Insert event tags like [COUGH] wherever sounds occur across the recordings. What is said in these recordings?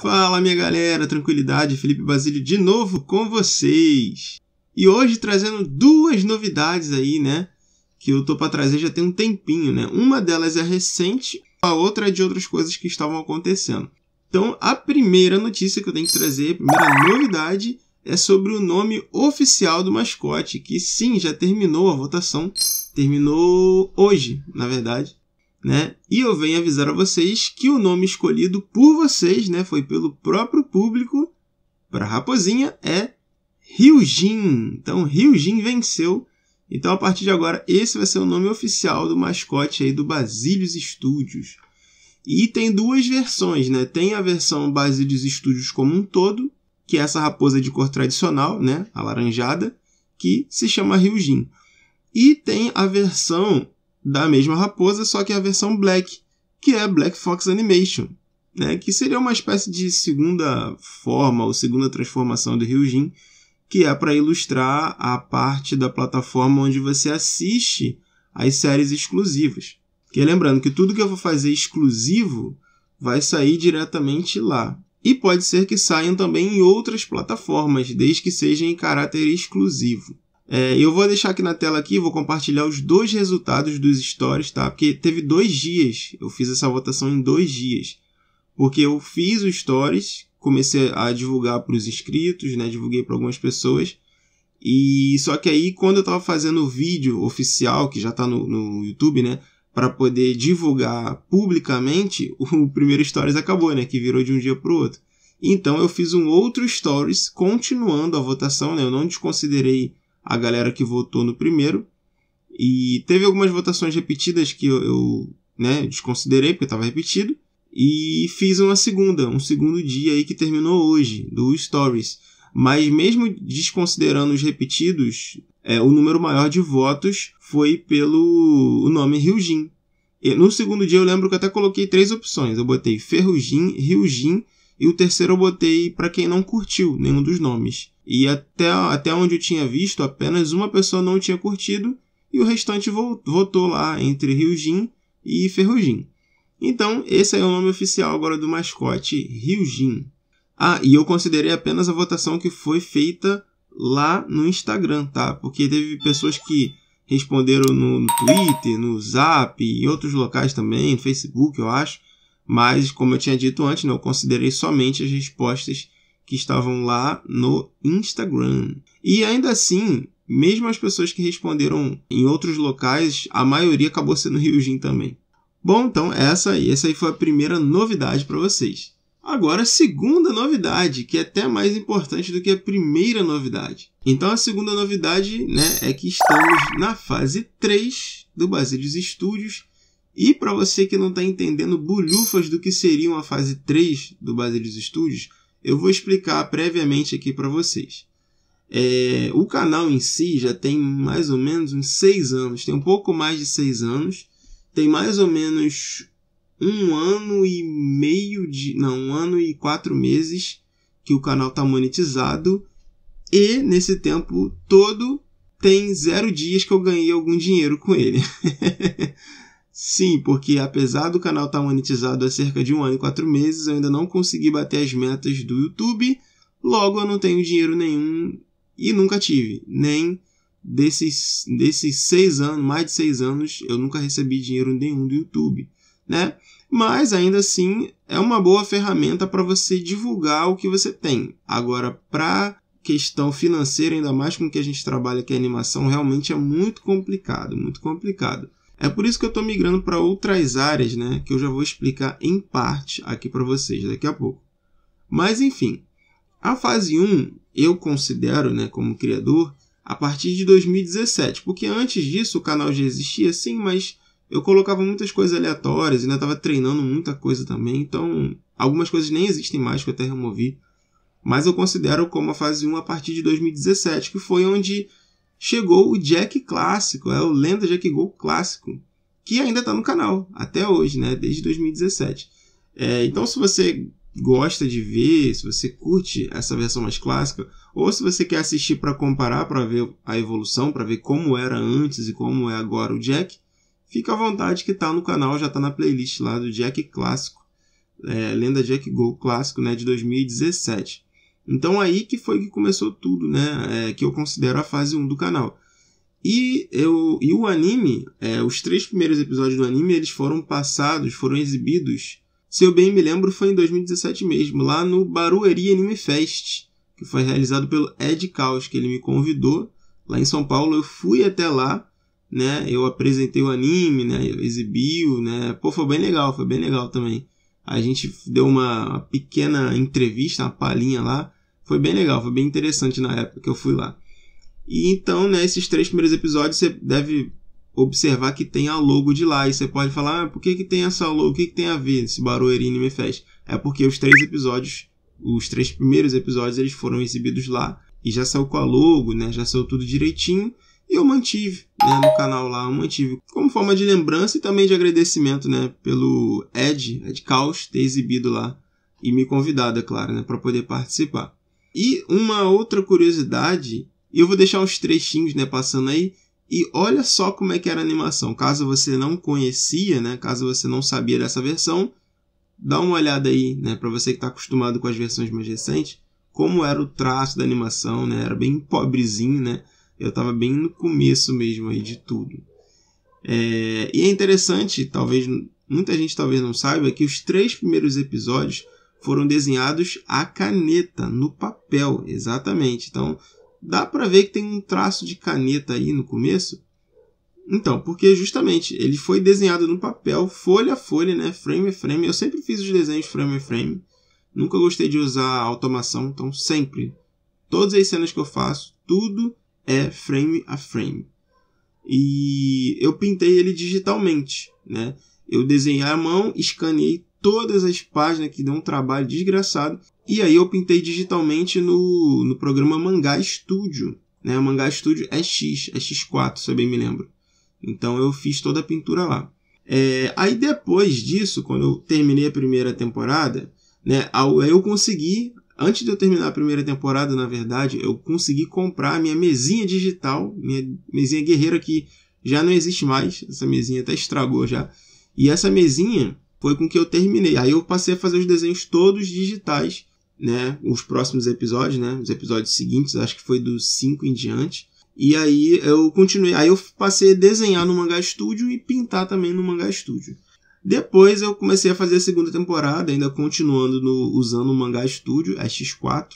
Fala minha galera, tranquilidade, Felipe Basílio de novo com vocês. E hoje trazendo duas novidades aí, né? Que eu tô para trazer já tem um tempinho, né? Uma delas é recente, a outra é de outras coisas que estavam acontecendo. Então, a primeira notícia que eu tenho que trazer, a primeira novidade, é sobre o nome oficial do mascote, que sim, já terminou a votação. Terminou hoje, na verdade né? E eu venho avisar a vocês que o nome escolhido por vocês, né, foi pelo próprio público para Raposinha é Ryujin. Então Ryujin venceu. Então a partir de agora esse vai ser o nome oficial do mascote aí do Basílios Studios. E tem duas versões, né? Tem a versão Basílios Studios como um todo, que é essa raposa de cor tradicional, né, alaranjada, que se chama Ryujin. E tem a versão da mesma raposa, só que a versão Black, que é Black Fox Animation, né? que seria uma espécie de segunda forma ou segunda transformação do Ryujin, que é para ilustrar a parte da plataforma onde você assiste as séries exclusivas. Que lembrando que tudo que eu vou fazer exclusivo vai sair diretamente lá. E pode ser que saiam também em outras plataformas, desde que seja em caráter exclusivo. É, eu vou deixar aqui na tela aqui, vou compartilhar os dois resultados dos stories, tá? Porque teve dois dias, eu fiz essa votação em dois dias. Porque eu fiz os stories, comecei a divulgar para os inscritos, né? Divulguei para algumas pessoas. E só que aí, quando eu estava fazendo o vídeo oficial, que já está no, no YouTube, né? Para poder divulgar publicamente, [LAUGHS] o primeiro stories acabou, né? Que virou de um dia para o outro. Então eu fiz um outro stories continuando a votação, né? Eu não desconsiderei a galera que votou no primeiro. E teve algumas votações repetidas que eu, eu né, desconsiderei porque estava repetido. E fiz uma segunda, um segundo dia aí que terminou hoje, do Stories. Mas mesmo desconsiderando os repetidos, é, o número maior de votos foi pelo o nome Ryujin. E no segundo dia eu lembro que até coloquei três opções. Eu botei Ferrugin, Ryujin e o terceiro eu botei para quem não curtiu nenhum dos nomes. E até, até onde eu tinha visto, apenas uma pessoa não tinha curtido e o restante votou lá entre Ryujin e Ferrugin. Então, esse é o nome oficial agora do mascote, Ryujin. Ah, e eu considerei apenas a votação que foi feita lá no Instagram, tá? Porque teve pessoas que responderam no, no Twitter, no Zap, em outros locais também, no Facebook, eu acho. Mas, como eu tinha dito antes, né, eu considerei somente as respostas que estavam lá no Instagram. E ainda assim, mesmo as pessoas que responderam em outros locais, a maioria acabou sendo Ryujin também. Bom, então essa aí, essa aí foi a primeira novidade para vocês. Agora, a segunda novidade, que é até mais importante do que a primeira novidade. Então, a segunda novidade né, é que estamos na fase 3 do Basílios Studios. E para você que não está entendendo bolhufas do que seria uma fase 3 do Basílios Studios, eu vou explicar previamente aqui para vocês. É, o canal em si já tem mais ou menos uns 6 anos, tem um pouco mais de 6 anos, tem mais ou menos um ano e meio de. Não, um ano e quatro meses que o canal está monetizado. E nesse tempo todo tem zero dias que eu ganhei algum dinheiro com ele. [LAUGHS] Sim, porque apesar do canal estar tá monetizado há cerca de um ano e quatro meses, eu ainda não consegui bater as metas do YouTube, logo eu não tenho dinheiro nenhum e nunca tive. Nem desses, desses seis anos, mais de seis anos, eu nunca recebi dinheiro nenhum do YouTube, né? Mas ainda assim é uma boa ferramenta para você divulgar o que você tem. Agora, para questão financeira, ainda mais com que a gente trabalha que é animação, realmente é muito complicado, muito complicado. É por isso que eu estou migrando para outras áreas, né, que eu já vou explicar em parte aqui para vocês daqui a pouco. Mas enfim, a fase 1 eu considero, né, como criador, a partir de 2017, porque antes disso o canal já existia, sim, mas eu colocava muitas coisas aleatórias, ainda estava treinando muita coisa também, então algumas coisas nem existem mais que eu até removi, mas eu considero como a fase 1 a partir de 2017, que foi onde chegou o Jack clássico, é o Lenda Jack Go clássico, que ainda está no canal até hoje, né? Desde 2017. É, então, se você gosta de ver, se você curte essa versão mais clássica, ou se você quer assistir para comparar, para ver a evolução, para ver como era antes e como é agora o Jack, fica à vontade que está no canal, já está na playlist lá do Jack clássico, é, Lenda Jack Go clássico, né? De 2017. Então aí que foi que começou tudo, né? É, que eu considero a fase 1 do canal. E, eu, e o anime, é, os três primeiros episódios do anime, eles foram passados, foram exibidos, se eu bem me lembro, foi em 2017 mesmo, lá no Barueri Anime Fest, que foi realizado pelo Ed Caos, que ele me convidou lá em São Paulo. Eu fui até lá, né? Eu apresentei o anime, né? Exibiu, né? Pô, foi bem legal, foi bem legal também. A gente deu uma pequena entrevista, uma palhinha lá. Foi bem legal, foi bem interessante na época que eu fui lá. E então, né, esses três primeiros episódios você deve observar que tem a logo de lá. E você pode falar, ah, por que, que tem essa logo? O que, que tem a ver esse Barueri Anime Fest? É porque os três episódios, os três primeiros episódios, eles foram exibidos lá. E já saiu com a logo, né? Já saiu tudo direitinho. E eu mantive, né, no canal lá, eu mantive. Como forma de lembrança e também de agradecimento, né, pelo Ed, Ed Caos, ter exibido lá. E me convidado, é claro, né, para poder participar. E uma outra curiosidade, eu vou deixar uns trechinhos, né, passando aí, e olha só como é que era a animação. Caso você não conhecia, né, caso você não sabia dessa versão, dá uma olhada aí, né, para você que está acostumado com as versões mais recentes, como era o traço da animação, né, era bem pobrezinho, né, eu estava bem no começo mesmo aí de tudo. É, e é interessante, talvez muita gente talvez não saiba, que os três primeiros episódios foram desenhados à caneta, no papel, exatamente. Então, dá para ver que tem um traço de caneta aí no começo. Então, porque justamente ele foi desenhado no papel, folha a folha, né, frame a frame. Eu sempre fiz os desenhos frame a frame. Nunca gostei de usar automação, então sempre todas as cenas que eu faço, tudo é frame a frame. E eu pintei ele digitalmente, né? Eu desenhei à mão, escaneei todas as páginas, que deu um trabalho desgraçado. E aí eu pintei digitalmente no, no programa Mangá Studio. Né? O Mangá Studio é X, é X4, se eu bem me lembro. Então eu fiz toda a pintura lá. É, aí depois disso, quando eu terminei a primeira temporada, né, eu consegui, antes de eu terminar a primeira temporada, na verdade, eu consegui comprar a minha mesinha digital, minha mesinha guerreira que já não existe mais, essa mesinha até estragou já. E essa mesinha, foi com que eu terminei. Aí eu passei a fazer os desenhos todos digitais, né? Os próximos episódios, né? Os episódios seguintes, acho que foi do 5 em diante. E aí eu continuei. Aí eu passei a desenhar no Mangá Studio e pintar também no Mangá Studio. Depois eu comecei a fazer a segunda temporada, ainda continuando no, usando o Mangá Studio, a X4.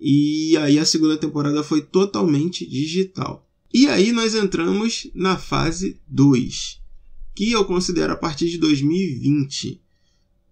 E aí a segunda temporada foi totalmente digital. E aí nós entramos na fase 2, que eu considero a partir de 2020.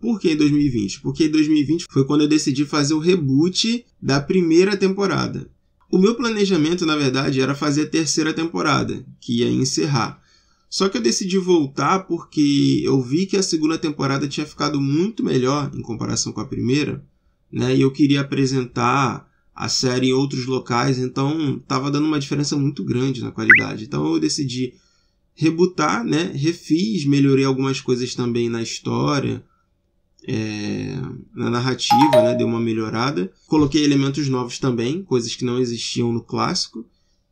Por que 2020? Porque em 2020 foi quando eu decidi fazer o reboot da primeira temporada. O meu planejamento, na verdade, era fazer a terceira temporada, que ia encerrar. Só que eu decidi voltar porque eu vi que a segunda temporada tinha ficado muito melhor em comparação com a primeira, né? E eu queria apresentar a série em outros locais, então estava dando uma diferença muito grande na qualidade. Então eu decidi rebutar, né? Refiz, melhorei algumas coisas também na história, é, na narrativa, né? Deu uma melhorada. Coloquei elementos novos também, coisas que não existiam no clássico.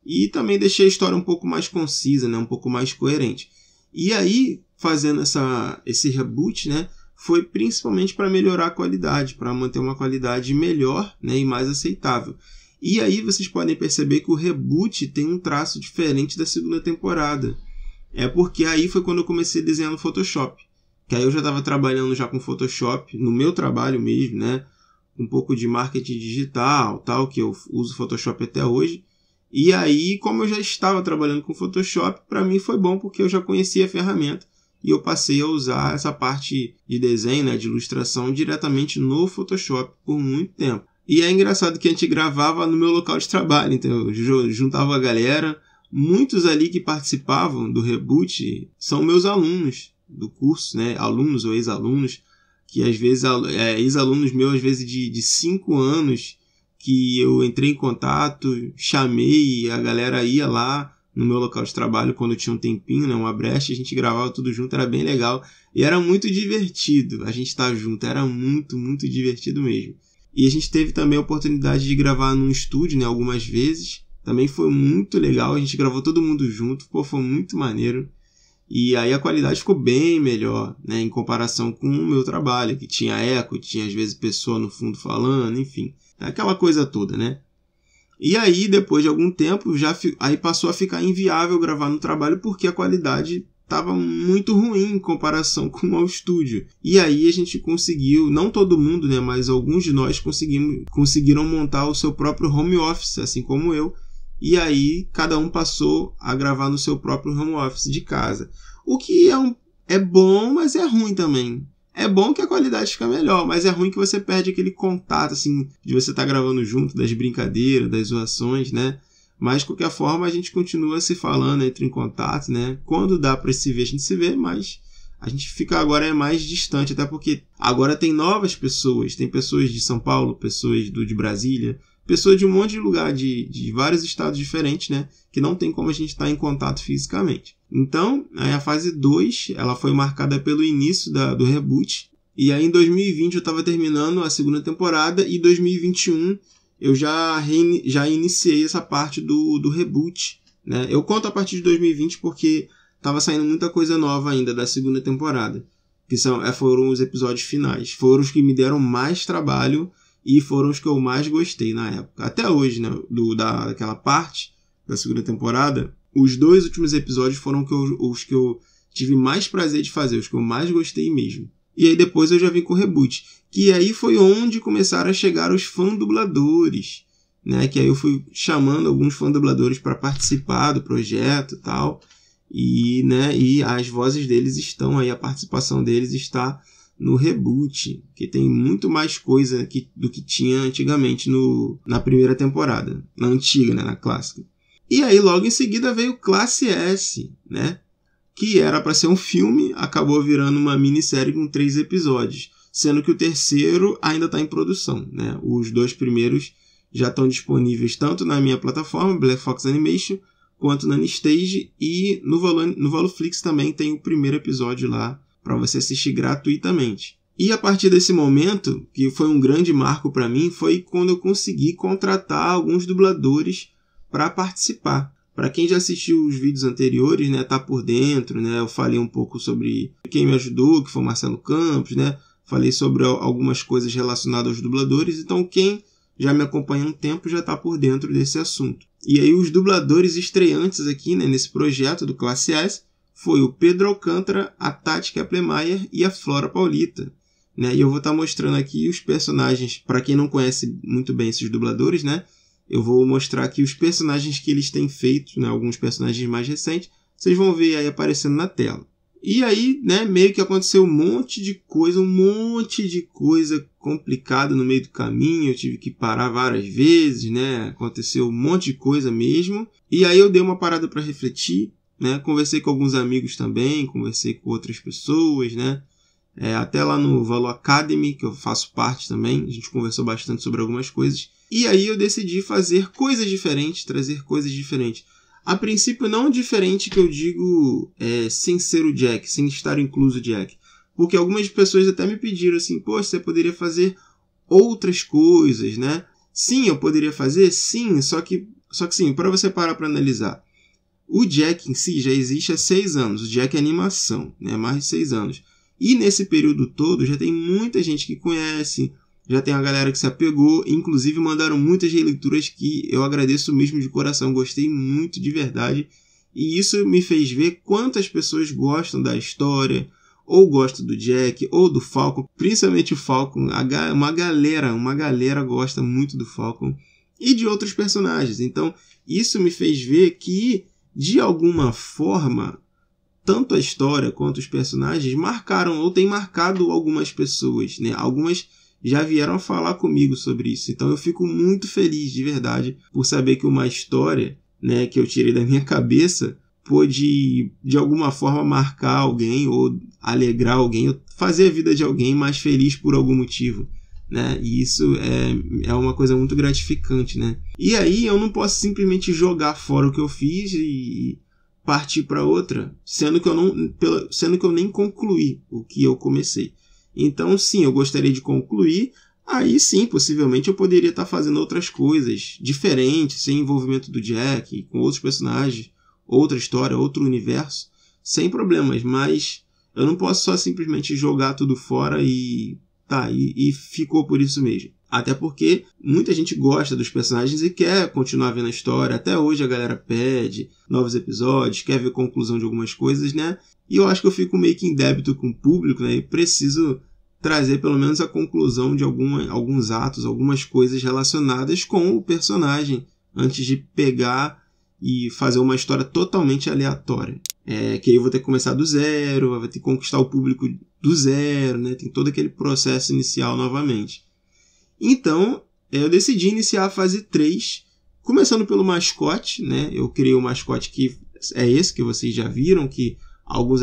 E também deixei a história um pouco mais concisa, né? Um pouco mais coerente. E aí, fazendo essa, esse reboot, né? Foi principalmente para melhorar a qualidade, para manter uma qualidade melhor né, e mais aceitável. E aí vocês podem perceber que o reboot tem um traço diferente da segunda temporada é porque aí foi quando eu comecei desenhando Photoshop. Que aí eu já estava trabalhando já com Photoshop, no meu trabalho mesmo, né? Um pouco de marketing digital, tal, que eu uso Photoshop até hoje. E aí, como eu já estava trabalhando com Photoshop, para mim foi bom porque eu já conhecia a ferramenta e eu passei a usar essa parte de desenho, né, de ilustração diretamente no Photoshop por muito tempo. E é engraçado que a gente gravava no meu local de trabalho, então eu juntava a galera, muitos ali que participavam do reboot são meus alunos do curso, né? Alunos ou ex-alunos, que às vezes é, ex-alunos meus, às vezes de, de cinco anos, que eu entrei em contato, chamei, a galera ia lá no meu local de trabalho quando tinha um tempinho, né? Uma brecha, a gente gravava tudo junto, era bem legal. E era muito divertido a gente estar tá junto, era muito, muito divertido mesmo. E a gente teve também a oportunidade de gravar num estúdio, né? Algumas vezes também foi muito legal, a gente gravou todo mundo junto, pô, foi muito maneiro. E aí a qualidade ficou bem melhor, né, em comparação com o meu trabalho, que tinha eco, tinha às vezes pessoa no fundo falando, enfim, aquela coisa toda, né? E aí depois de algum tempo já aí passou a ficar inviável gravar no trabalho porque a qualidade estava muito ruim em comparação [LAUGHS] com o estúdio. E aí a gente conseguiu, não todo mundo, né, mas alguns de nós conseguimos conseguiram montar o seu próprio home office, assim como eu e aí cada um passou a gravar no seu próprio home office de casa. O que é, um, é bom, mas é ruim também. É bom que a qualidade fica melhor, mas é ruim que você perde aquele contato, assim, de você estar tá gravando junto, das brincadeiras, das zoações, né? Mas, de qualquer forma, a gente continua se falando, entra em contato, né? Quando dá para se ver, a gente se vê, mas a gente fica agora é mais distante, até porque agora tem novas pessoas, tem pessoas de São Paulo, pessoas do de Brasília, pessoas de um monte de lugar, de, de vários estados diferentes, né? Que não tem como a gente estar tá em contato fisicamente. Então, a fase 2, ela foi marcada pelo início da, do reboot. E aí em 2020 eu estava terminando a segunda temporada e em 2021 eu já, rein, já iniciei essa parte do, do reboot. Né? Eu conto a partir de 2020 porque estava saindo muita coisa nova ainda da segunda temporada. Que são, é, foram os episódios finais. Foram os que me deram mais trabalho e foram os que eu mais gostei na época. Até hoje, né, do, da, daquela parte da segunda temporada, os dois últimos episódios foram que eu, os que eu tive mais prazer de fazer, os que eu mais gostei mesmo. E aí depois eu já vim com o reboot, que aí foi onde começaram a chegar os fã dubladores, né? Que aí eu fui chamando alguns fã dubladores para participar do projeto, tal. E, né, e as vozes deles estão aí, a participação deles está no reboot, que tem muito mais coisa que, do que tinha antigamente no, na primeira temporada, na antiga, né, na clássica. E aí logo em seguida veio Classe S, né? Que era para ser um filme, acabou virando uma minissérie com três episódios, sendo que o terceiro ainda está em produção, né? Os dois primeiros já estão disponíveis tanto na minha plataforma Black Fox Animation quanto na Nistage e no, Valo, no Valoflix também tem o primeiro episódio lá para você assistir gratuitamente. E a partir desse momento, que foi um grande marco para mim, foi quando eu consegui contratar alguns dubladores para participar. Para quem já assistiu os vídeos anteriores, né, tá por dentro, né? Eu falei um pouco sobre quem me ajudou, que foi o Marcelo Campos, né? Falei sobre algumas coisas relacionadas aos dubladores, então quem já me acompanha há um tempo já está por dentro desse assunto. E aí os dubladores estreantes aqui né, nesse projeto do Classe S foi o Pedro Alcântara, a Tati Keplemaier e a Flora Paulita. Né? E eu vou estar tá mostrando aqui os personagens, para quem não conhece muito bem esses dubladores, né? Eu vou mostrar aqui os personagens que eles têm feito, né? alguns personagens mais recentes. Vocês vão ver aí aparecendo na tela. E aí, né, meio que aconteceu um monte de coisa, um monte de coisa complicada no meio do caminho. Eu tive que parar várias vezes, né? Aconteceu um monte de coisa mesmo. E aí eu dei uma parada para refletir né? Conversei com alguns amigos também, conversei com outras pessoas, né? É, até lá no Valor Academy, que eu faço parte também, a gente conversou bastante sobre algumas coisas. E aí eu decidi fazer coisas diferentes, trazer coisas diferentes. A princípio, não diferente que eu digo é, sem ser o Jack, sem estar incluso o Jack. Porque algumas pessoas até me pediram assim, pô, você poderia fazer outras coisas, né? Sim, eu poderia fazer, sim, só que, só que sim, para você parar para analisar. O Jack em si já existe há seis anos. O Jack é animação, né? mais de seis anos. E nesse período todo já tem muita gente que conhece, já tem a galera que se apegou, inclusive mandaram muitas releituras que eu agradeço mesmo de coração, gostei muito de verdade. E isso me fez ver quantas pessoas gostam da história, ou gostam do Jack, ou do Falcon, principalmente o Falcon, uma galera, uma galera gosta muito do Falcon e de outros personagens. Então, isso me fez ver que de alguma forma, tanto a história quanto os personagens marcaram ou têm marcado algumas pessoas, né? Algumas já vieram falar comigo sobre isso. Então eu fico muito feliz de verdade por saber que uma história, né, que eu tirei da minha [LAUGHS] cabeça, pôde de alguma forma marcar alguém ou alegrar alguém, ou fazer a vida de alguém mais feliz por algum motivo né? E isso é, é uma coisa muito gratificante, né? E aí eu não posso simplesmente jogar fora o que eu fiz e partir para outra, sendo que eu não, pela, sendo que eu nem concluí o que eu comecei. Então, sim, eu gostaria de concluir. Aí sim, possivelmente eu poderia estar tá fazendo outras coisas diferentes, sem envolvimento do Jack, com outros personagens, outra história, outro universo, sem problemas, mas eu não posso só simplesmente jogar tudo fora e tá, e, e ficou por isso mesmo. Até porque muita gente gosta dos personagens e quer continuar vendo a história. Até hoje a galera pede novos episódios, quer ver conclusão de algumas coisas, né? E eu acho que eu fico meio que em débito com o público, né? E preciso trazer pelo menos a conclusão de alguns atos, algumas coisas relacionadas com o personagem, antes de pegar e fazer uma história totalmente aleatória é, que aí eu vou ter que começar do zero, vai ter que conquistar o público do zero, né? Tem todo aquele processo inicial novamente. Então, é, eu decidi iniciar a fase 3, começando pelo mascote, né? Eu criei o um mascote que é esse que vocês já viram, que alguns,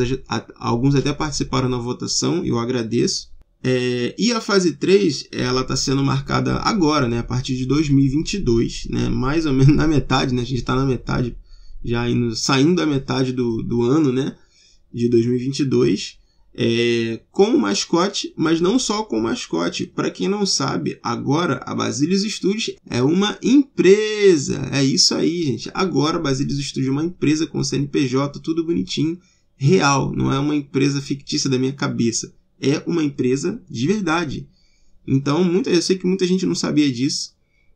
alguns até participaram na votação, eu agradeço. É, e a fase 3, ela está sendo marcada agora, né? A partir de 2022, né? Mais ou menos na metade, né? A gente está na metade já indo, saindo da metade do, do ano, né? De 2022. É, com mascote, mas não só com mascote. Para quem não sabe, agora a Basílios Studios é uma empresa. É isso aí, gente. Agora a Basílios Studios é uma empresa com CNPJ, tudo bonitinho, real. Não é uma empresa fictícia da minha cabeça. É uma empresa de verdade. Então, muita, eu sei que muita gente não sabia disso.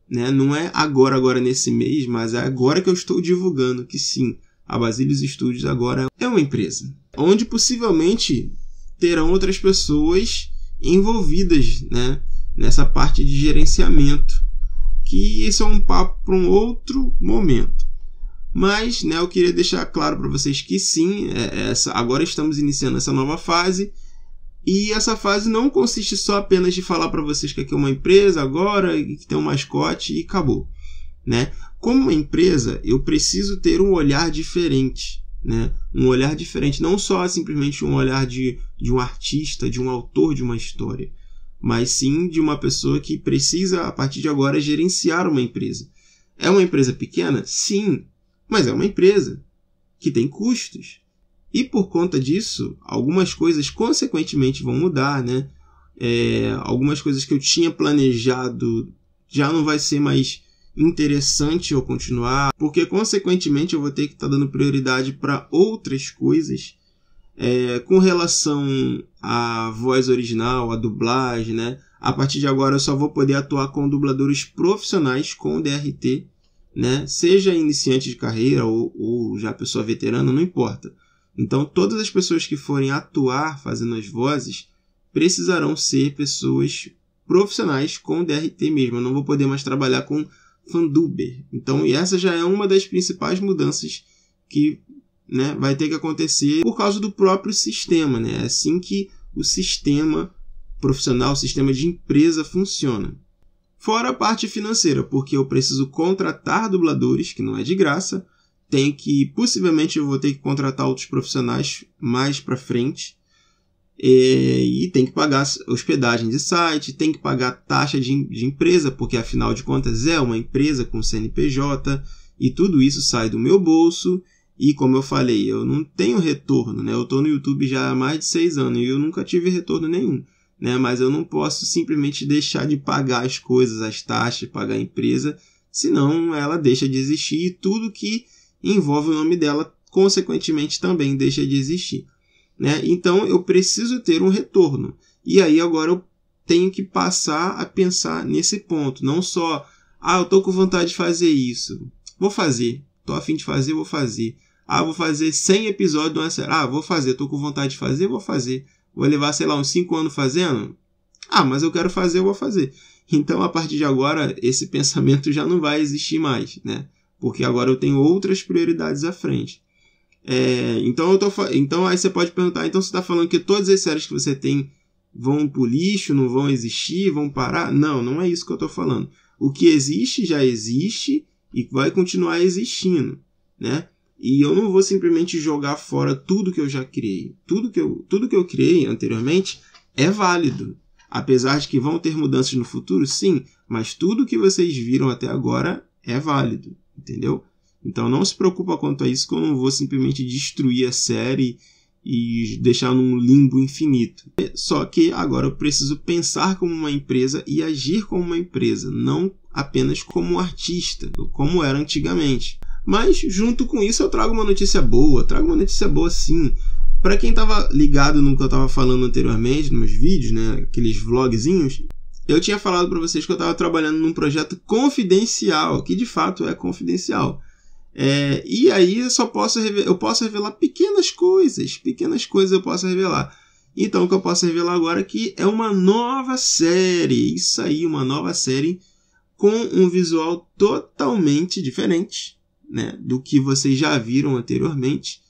Né? Não é agora, agora nesse mês, mas é agora que eu estou divulgando que sim, a Basílios Studios agora é uma empresa. Onde possivelmente terão outras pessoas envolvidas né? nessa parte de gerenciamento. Que isso é um papo para um outro momento. Mas né, eu queria deixar claro para vocês que sim, é, é essa, agora estamos iniciando essa nova fase e essa fase não consiste só apenas de falar para vocês que aqui é uma empresa agora que tem um mascote e acabou, né? Como uma empresa, eu preciso ter um olhar diferente, né? Um olhar diferente, não só simplesmente um olhar de, de um artista, de um autor de uma história, mas sim de uma pessoa que precisa, a partir de agora, gerenciar uma empresa. É uma empresa pequena? Sim, mas é uma empresa que tem custos, e por conta disso, algumas coisas consequentemente vão mudar, né? É, algumas coisas que eu tinha planejado já não vai ser mais interessante eu continuar, porque consequentemente eu vou ter que estar tá dando prioridade para outras coisas. É, com relação à voz original, à dublagem, né? A partir de agora eu só vou poder atuar com dubladores profissionais com DRT, né? Seja iniciante de carreira ou, ou já pessoa veterana, não importa. Então, todas as pessoas que forem atuar fazendo as vozes precisarão ser pessoas profissionais com DRT mesmo. Eu não vou poder mais trabalhar com fanduber. Então, e essa já é uma das principais mudanças que né, vai ter que acontecer por causa do próprio sistema. Né? É assim que o sistema profissional, o sistema de empresa funciona. Fora a parte financeira, porque eu preciso contratar dubladores, que não é de graça, tem que possivelmente eu vou ter que contratar outros profissionais mais para frente e, é, e, tem que pagar hospedagem de site, tem que pagar taxa de, de empresa, porque afinal de contas é uma empresa com CNPJ e tudo isso sai do meu bolso. E como eu falei, eu não tenho retorno, né? Eu estou no YouTube já há mais de seis anos e eu nunca tive retorno nenhum, né? Mas eu não posso simplesmente deixar de pagar as coisas, as taxas, pagar a empresa, senão ela deixa de existir e tudo que envolve o nome dela, consequentemente também deixa de existir. Né? Então eu preciso ter um retorno. E aí agora eu tenho que passar a pensar nesse ponto, não só ah, eu tô com vontade de fazer isso, vou fazer, tô afim de fazer, vou fazer. Ah, vou fazer 100 episódios de uma série. Ah, vou fazer, tô com vontade de fazer, vou fazer. Vou levar, sei lá, uns 5 anos fazendo? Ah, mas eu quero fazer, eu vou fazer. Então, a partir de agora, esse [LAUGHS] pensamento já não vai existir mais, né? porque agora eu tenho outras prioridades à frente. É, então, eu tô, então aí você pode perguntar, então você está falando que todas as séries que você tem vão pro lixo, não vão existir, vão parar? Não, não é isso que eu estou falando. O que existe já existe e vai continuar existindo, né? E eu não vou simplesmente jogar fora tudo que eu já criei. Tudo que eu, tudo que eu criei anteriormente é válido. Apesar de que vão ter mudanças no futuro, sim, mas tudo que vocês viram até agora é válido entendeu? Então não se preocupa quanto a isso que eu não vou simplesmente destruir a série e deixar num limbo infinito. Só que agora eu preciso pensar como uma empresa e agir como uma empresa, não apenas como artista, como era antigamente. Mas junto com isso eu trago uma notícia boa, trago uma notícia boa sim. Para quem estava ligado no que eu estava falando anteriormente, nos meus vídeos, né, aqueles vlogzinhos, eu tinha falado para vocês que eu estava trabalhando num projeto confidencial, que de fato é confidencial. É, e aí eu só posso eu posso revelar pequenas coisas, pequenas coisas eu posso revelar. Então o que eu posso revelar agora aqui é, é uma nova série, isso aí, uma nova série com um visual totalmente diferente, né, do que vocês já viram anteriormente.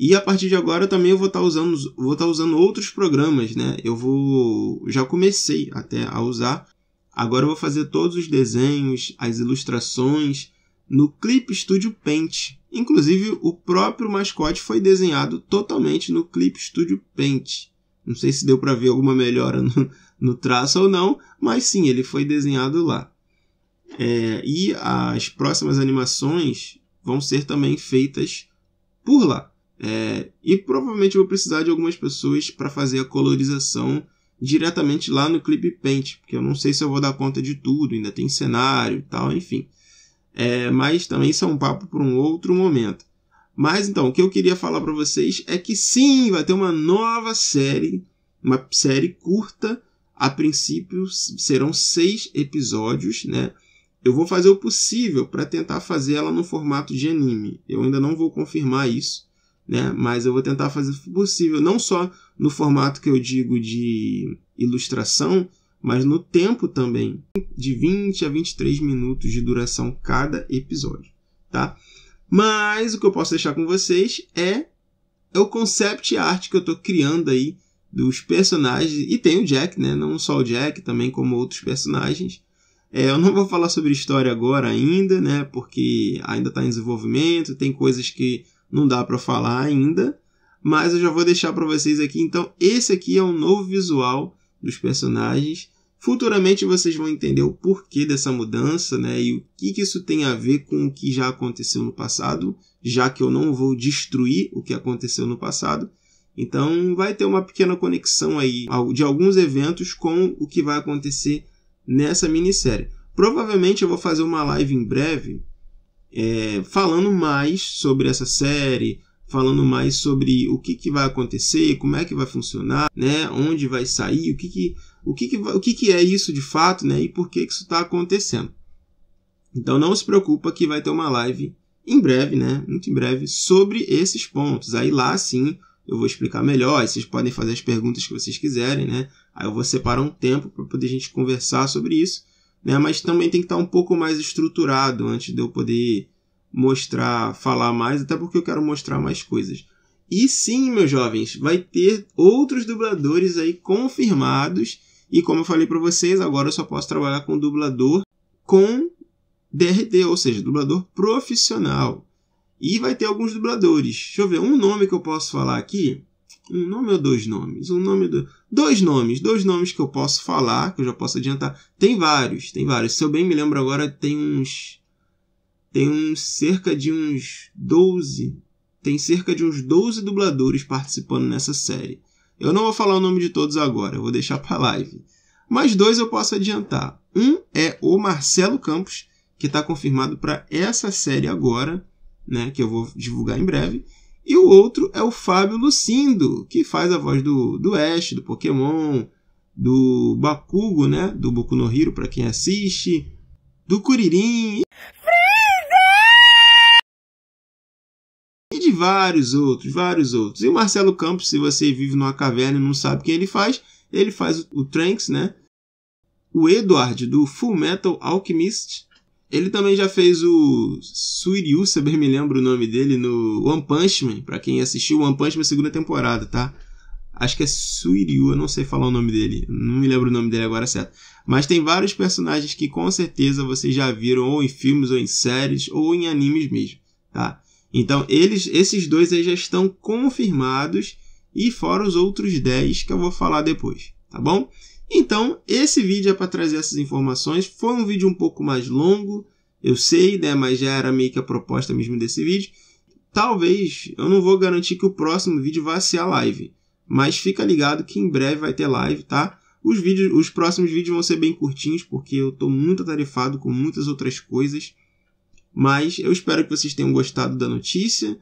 E a partir de agora também eu vou estar tá usando, vou estar tá usando outros programas, né? Eu vou, já comecei até a usar. Agora eu vou fazer todos os desenhos, as ilustrações no Clip Studio Paint. Inclusive o próprio mascote foi desenhado totalmente no Clip Studio Paint. Não sei se deu para ver alguma melhora no, no, traço ou não, mas sim, ele foi desenhado lá. É, e as próximas animações vão ser também feitas por lá. É, e provavelmente vou precisar de algumas pessoas para fazer a colorização diretamente lá no Clip Paint, porque eu não sei se eu vou dar conta de tudo, ainda tem cenário e tal, enfim. É, mas também isso é um papo para um outro momento. Mas então, o que eu queria falar para vocês é que sim, vai ter uma nova série, uma série curta. A princípio serão seis episódios, né? Eu vou fazer o possível para tentar fazer ela no formato de anime. Eu ainda não vou confirmar isso, né? Mas eu vou tentar fazer o possível, não só no formato que eu digo de ilustração, mas no tempo também, de 20 a 23 minutos de duração cada episódio, tá? Mas o que eu posso deixar com vocês é, é o concept art que eu estou criando aí dos personagens. E tem o Jack, né? Não só o Jack, também como outros personagens. É, eu não vou falar sobre história agora ainda, né? Porque ainda está em desenvolvimento, tem coisas que não dá para falar ainda, mas eu já vou deixar para vocês aqui. Então, esse aqui é um novo visual dos personagens. Futuramente vocês vão entender o porquê dessa mudança, né? E o que, que, isso tem a ver com o que já aconteceu no passado, já que eu não vou destruir o que aconteceu no passado. Então vai ter uma pequena conexão aí de alguns eventos com o que vai acontecer nessa minissérie. Provavelmente eu vou fazer uma live em breve é, falando mais sobre essa série, falando mais sobre o que, que vai acontecer, como é que vai funcionar, né? Onde vai sair, o que que, o que, que, o que, que é isso de fato, né? E por que, que isso está acontecendo. Então não se preocupa que vai ter uma live em breve, né? Muito em breve, sobre esses pontos. Aí lá sim eu vou explicar melhor. Aí vocês podem fazer as perguntas que vocês quiserem, né? Aí eu vou separar um tempo para poder a gente conversar sobre isso né? Mas também tem que estar um pouco mais estruturado antes de eu poder mostrar, falar mais, até porque eu quero mostrar mais coisas. E sim, meus jovens, vai ter outros dubladores aí confirmados. E como eu falei para vocês, agora eu só posso trabalhar com dublador com DRT, ou seja, dublador profissional. E vai ter alguns dubladores. Deixa eu ver, um nome que eu posso falar aqui um nome ou dois nomes? Um nome do... Dois nomes, dois nomes que eu posso falar, que eu já posso adiantar. Tem vários, tem vários. Se eu bem me lembro agora, tem uns. Tem uns cerca de uns 12. Tem cerca de uns 12 dubladores participando nessa série. Eu não vou falar o nome de todos agora, eu vou deixar para live. Mas dois eu posso adiantar. Um é o Marcelo Campos, que está confirmado para essa série agora, né, que eu vou divulgar em breve. E o outro é o Fábio Lucindo, que faz a voz do, do Ash, do Pokémon, do Bakugo, né? Do Boku no para quem assiste, do Kuririn. E de vários outros, vários outros. E o Marcelo Campos, se você vive numa caverna e não sabe quem ele faz, ele faz o, o Tranks, né? O Edward do Full Metal Alchemist ele também já fez o Suiryu, se eu bem me lembro o nome dele, no One Punch Man. Pra quem assistiu One Punch Man segunda temporada, tá? Acho que é Suiryu, eu não sei falar o nome dele. Não me lembro o nome dele agora certo. Mas tem vários personagens que com certeza vocês já viram ou em filmes, ou em séries, ou em animes mesmo, tá? Então, eles, esses dois aí já estão confirmados e fora os outros 10 que eu vou falar depois, tá bom? Então, esse vídeo é para trazer essas informações. Foi um vídeo um pouco mais longo, eu sei, né? Mas já era meio que a proposta mesmo desse vídeo. Talvez, eu não vou garantir que o próximo vídeo vá ser a live. Mas fica ligado que em breve vai ter live, tá? Os, vídeos, os próximos vídeos vão ser bem curtinhos, porque eu estou muito atarefado com muitas outras coisas. Mas eu espero que vocês tenham gostado da notícia.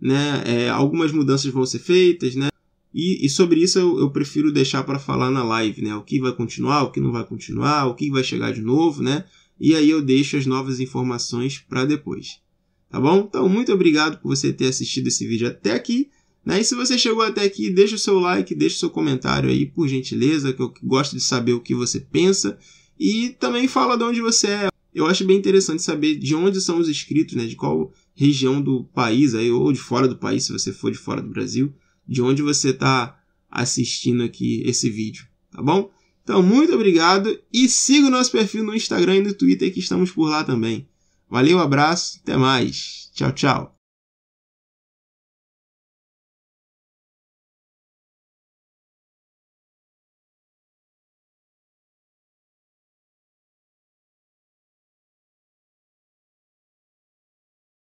Né? É, algumas mudanças vão ser feitas, né? E, e sobre isso eu, eu prefiro deixar para falar na live, né? O que vai continuar, o que não vai continuar, o que vai chegar de novo, né? E aí eu deixo as novas informações para depois. Tá bom? Então, muito obrigado por você ter assistido esse vídeo até aqui. Né? E se você chegou até aqui, deixa o seu like, deixa o seu comentário aí, por gentileza, que eu gosto de saber o que você pensa. E também fala de onde você é. Eu acho bem interessante saber de onde são os inscritos, né? De qual região do país aí, ou de fora do país, se você for de fora do Brasil de onde você está assistindo aqui esse vídeo, tá bom? Então, muito obrigado e siga o nosso perfil no Instagram e no Twitter que estamos por lá também. Valeu, abraço, até mais. Tchau, tchau.